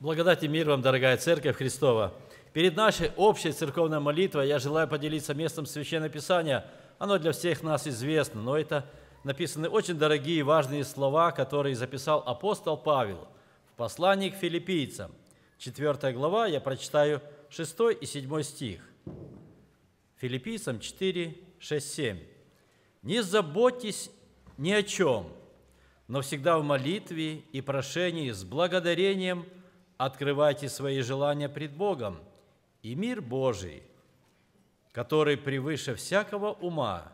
Благодать и мир вам, дорогая Церковь Христова. Перед нашей общей церковной молитвой я желаю поделиться местом Священного Писания. Оно для всех нас известно, но это написаны очень дорогие и важные слова, которые записал апостол Павел в послании к филиппийцам. 4 глава, я прочитаю 6 и 7 стих. Филиппийцам 4, 6, 7. «Не заботьтесь ни о чем, но всегда в молитве и прошении с благодарением – открывайте свои желания пред Богом, и мир Божий, который превыше всякого ума,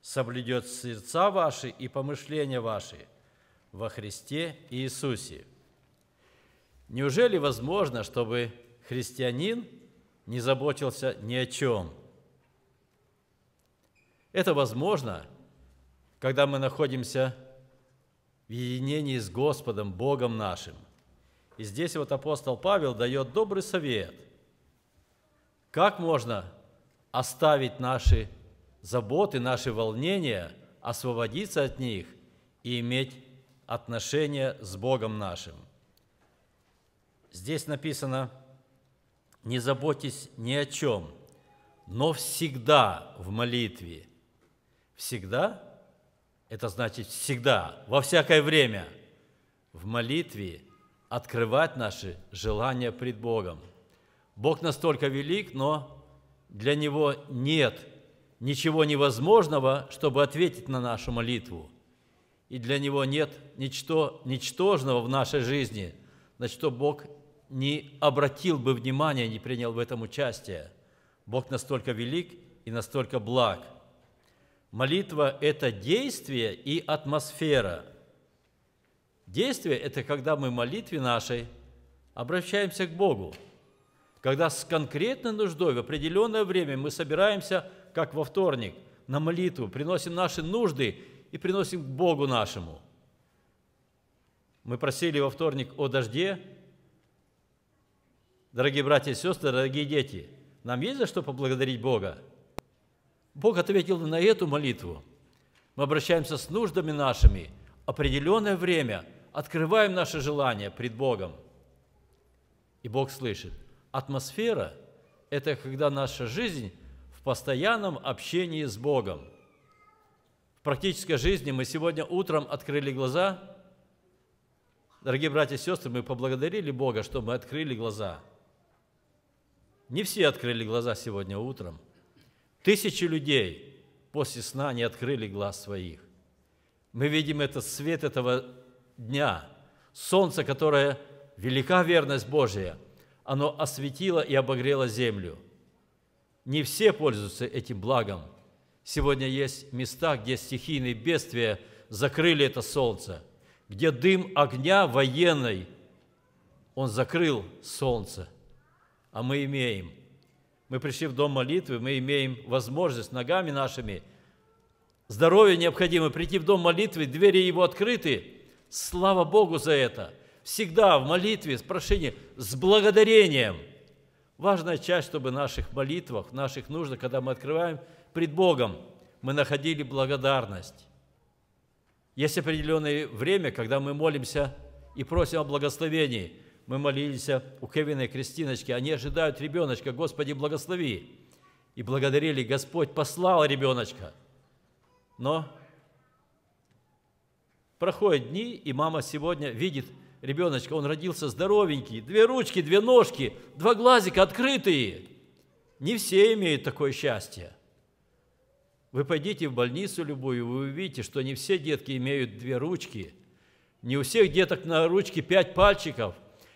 соблюдет сердца ваши и помышления ваши во Христе Иисусе. Неужели возможно, чтобы христианин не заботился ни о чем? Это возможно, когда мы находимся в единении с Господом, Богом нашим. И здесь вот апостол Павел дает добрый совет, как можно оставить наши заботы, наши волнения, освободиться от них и иметь отношения с Богом нашим. Здесь написано, не заботьтесь ни о чем, но всегда в молитве. Всегда – это значит всегда, во всякое время, в молитве – открывать наши желания пред Богом. Бог настолько велик, но для Него нет ничего невозможного, чтобы ответить на нашу молитву. И для Него нет ничто ничтожного в нашей жизни, на что Бог не обратил бы внимания, не принял в этом участие. Бог настолько велик и настолько благ. Молитва – это действие и атмосфера – Действие – это когда мы молитве нашей обращаемся к Богу, когда с конкретной нуждой в определенное время мы собираемся, как во вторник, на молитву, приносим наши нужды и приносим к Богу нашему. Мы просили во вторник о дожде. Дорогие братья и сестры, дорогие дети, нам есть за что поблагодарить Бога? Бог ответил на эту молитву. Мы обращаемся с нуждами нашими определенное время – открываем наше желание пред Богом. И Бог слышит. Атмосфера – это когда наша жизнь в постоянном общении с Богом. В практической жизни мы сегодня утром открыли глаза. Дорогие братья и сестры, мы поблагодарили Бога, что мы открыли глаза. Не все открыли глаза сегодня утром. Тысячи людей после сна не открыли глаз своих. Мы видим этот свет этого дня. Солнце, которое велика верность Божия, оно осветило и обогрело землю. Не все пользуются этим благом. Сегодня есть места, где стихийные бедствия закрыли это солнце, где дым огня военной, он закрыл солнце, а мы имеем. Мы пришли в дом молитвы, мы имеем возможность ногами нашими – Здоровье необходимо прийти в дом молитвы, двери его открыты, Слава Богу за это! Всегда в молитве, в прошении, с благодарением. Важная часть, чтобы в наших молитвах, в наших нуждах, когда мы открываем пред Богом, мы находили благодарность. Есть определенное время, когда мы молимся и просим о благословении. Мы молились у Кевина и Кристиночки, они ожидают ребеночка, Господи, благослови. И благодарили, Господь послал ребеночка. Но Проходят дни, и мама сегодня видит ребеночка, он родился здоровенький, две ручки, две ножки, два глазика открытые. Не все имеют такое счастье. Вы пойдите в больницу любую, вы увидите, что не все детки имеют две ручки, не у всех деток на ручке пять пальчиков,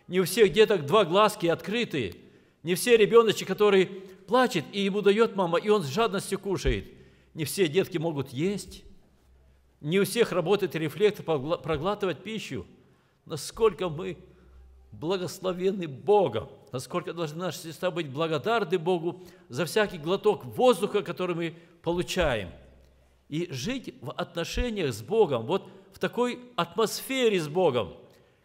не у всех деток два глазки открытые, не все ребеночки, которые плачут, и ему дает мама, и он с жадностью кушает. Не все детки могут есть, не у всех работает рефлекс проглатывать пищу. Насколько мы благословены Богом, насколько должны наши сестра быть благодарны Богу за всякий глоток воздуха, который мы получаем. И жить в отношениях с Богом, вот в такой атмосфере с Богом,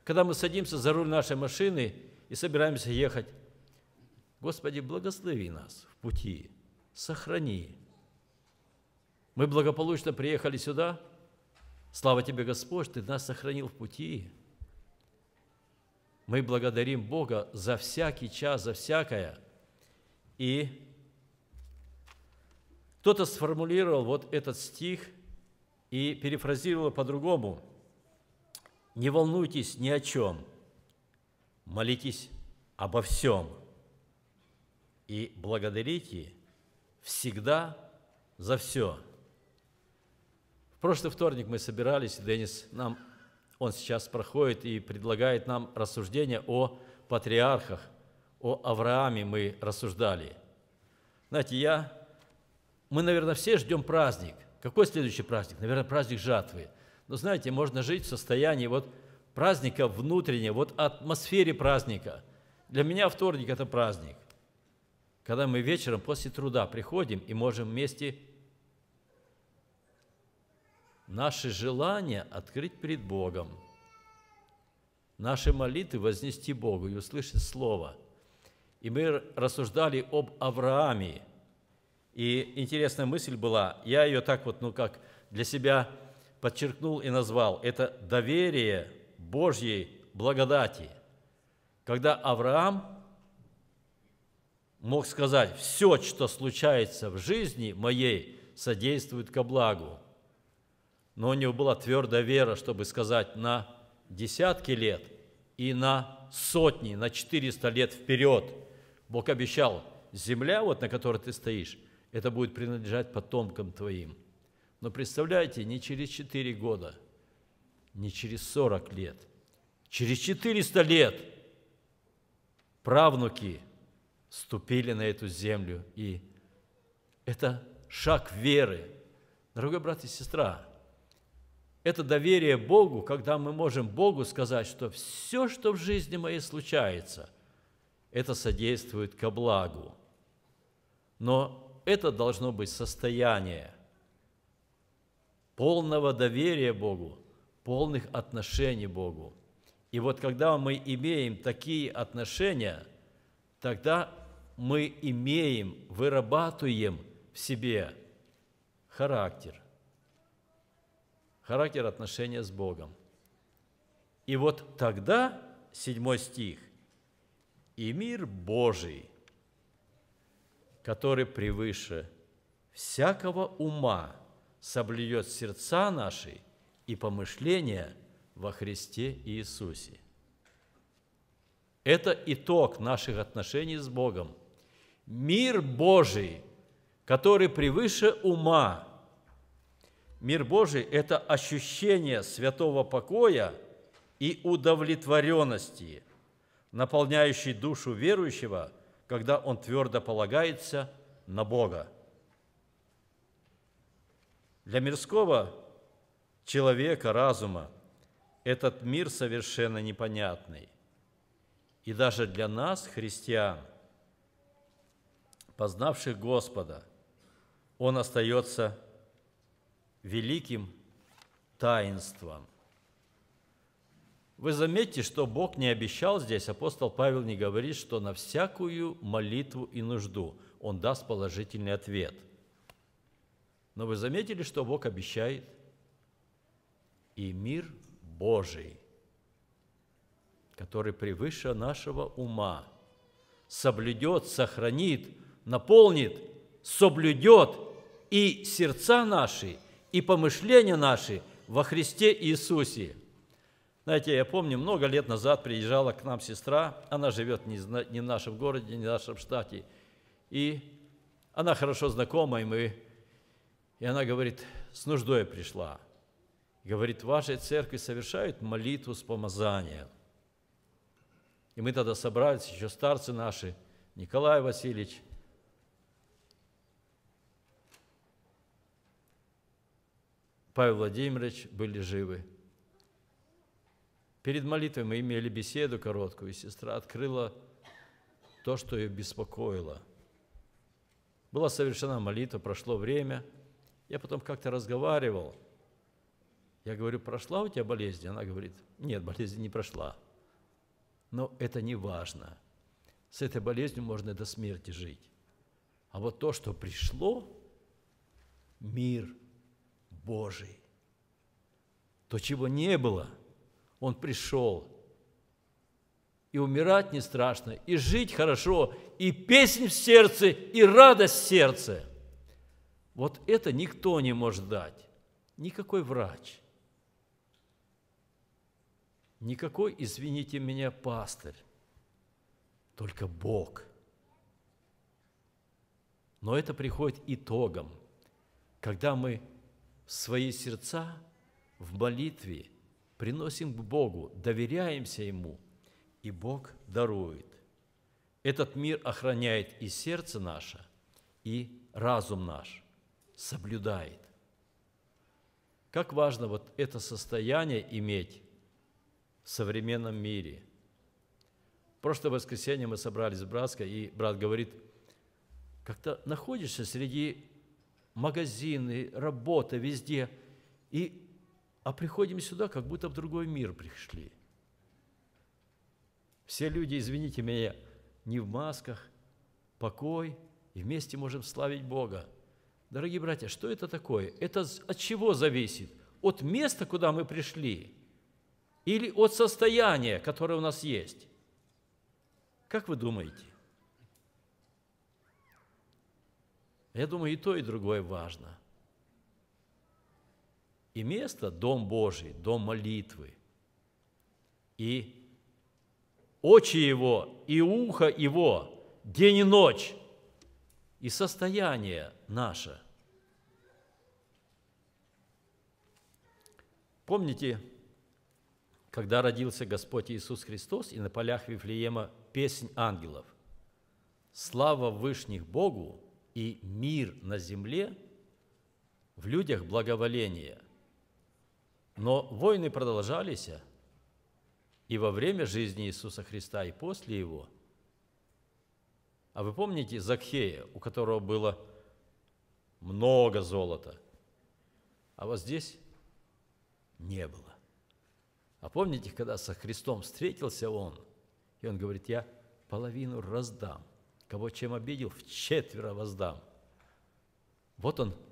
когда мы садимся за руль нашей машины и собираемся ехать. Господи, благослови нас в пути, сохрани. Мы благополучно приехали сюда – Слава Тебе, Господь, Ты нас сохранил в пути. Мы благодарим Бога за всякий час, за всякое. И кто-то сформулировал вот этот стих и перефразировал по-другому. «Не волнуйтесь ни о чем, молитесь обо всем и благодарите всегда за все» прошлый вторник мы собирались, Денис нам, он сейчас проходит и предлагает нам рассуждение о патриархах, о Аврааме мы рассуждали. Знаете, я, мы, наверное, все ждем праздник. Какой следующий праздник? Наверное, праздник жатвы. Но знаете, можно жить в состоянии вот праздника внутреннего, вот атмосфере праздника. Для меня вторник – это праздник. Когда мы вечером после труда приходим и можем вместе наши желания открыть перед Богом, наши молитвы вознести Богу и услышать Слово. И мы рассуждали об Аврааме. И интересная мысль была, я ее так вот, ну как, для себя подчеркнул и назвал. Это доверие Божьей благодати. Когда Авраам мог сказать, все, что случается в жизни моей, содействует ко благу но у него была твердая вера, чтобы сказать на десятки лет и на сотни, на 400 лет вперед. Бог обещал, земля, вот на которой ты стоишь, это будет принадлежать потомкам твоим. Но представляете, не через 4 года, не через 40 лет, через 400 лет правнуки ступили на эту землю. И это шаг веры. Дорогой брат и сестра, это доверие Богу, когда мы можем Богу сказать, что все, что в жизни моей случается, это содействует ко благу. Но это должно быть состояние полного доверия Богу, полных отношений Богу. И вот когда мы имеем такие отношения, тогда мы имеем, вырабатываем в себе характер, характер отношения с Богом. И вот тогда, седьмой стих, и мир Божий, который превыше всякого ума соблюет сердца наши и помышления во Христе Иисусе. Это итог наших отношений с Богом. Мир Божий, который превыше ума – Мир Божий – это ощущение святого покоя и удовлетворенности, наполняющий душу верующего, когда он твердо полагается на Бога. Для мирского человека, разума, этот мир совершенно непонятный. И даже для нас, христиан, познавших Господа, он остается великим таинством. Вы заметьте, что Бог не обещал здесь, апостол Павел не говорит, что на всякую молитву и нужду он даст положительный ответ. Но вы заметили, что Бог обещает и мир Божий, который превыше нашего ума, соблюдет, сохранит, наполнит, соблюдет и сердца наши – и помышления наши во Христе Иисусе. Знаете, я помню, много лет назад приезжала к нам сестра, она живет не в нашем городе, не в нашем штате, и она хорошо знакома, и мы, и она говорит, с нуждой пришла. Говорит, в вашей церкви совершают молитву с помазанием. И мы тогда собрались, еще старцы наши, Николай Васильевич – Павел Владимирович были живы. Перед молитвой мы имели беседу короткую, и сестра открыла то, что ее беспокоило. Была совершена молитва, прошло время. Я потом как-то разговаривал. Я говорю, прошла у тебя болезнь? Она говорит, нет, болезнь не прошла. Но это не важно. С этой болезнью можно до смерти жить. А вот то, что пришло, мир – Божий. То, чего не было, Он пришел. И умирать не страшно, и жить хорошо, и песнь в сердце, и радость в сердце. Вот это никто не может дать. Никакой врач. Никакой, извините меня, пастырь. Только Бог. Но это приходит итогом, когда мы свои сердца в молитве приносим к Богу, доверяемся Ему, и Бог дарует. Этот мир охраняет и сердце наше, и разум наш, соблюдает. Как важно вот это состояние иметь в современном мире. В прошлое воскресенье мы собрались с братской, и брат говорит, как-то находишься среди магазины, работа, везде. И, а приходим сюда, как будто в другой мир пришли. Все люди, извините меня, не в масках, покой, и вместе можем славить Бога. Дорогие братья, что это такое? Это от чего зависит? От места, куда мы пришли, или от состояния, которое у нас есть? Как вы думаете? Я думаю, и то, и другое важно. И место – Дом Божий, Дом молитвы. И очи его, и ухо его, день и ночь, и состояние наше. Помните, когда родился Господь Иисус Христос, и на полях Вифлеема песнь ангелов. Слава вышних Богу, и мир на земле, в людях благоволение. Но войны продолжались и во время жизни Иисуса Христа, и после Его. А вы помните Закхея, у которого было много золота, а вот здесь не было. А помните, когда со Христом встретился он, и он говорит, я половину раздам – Кого чем обидел, в четверо воздам. Вот он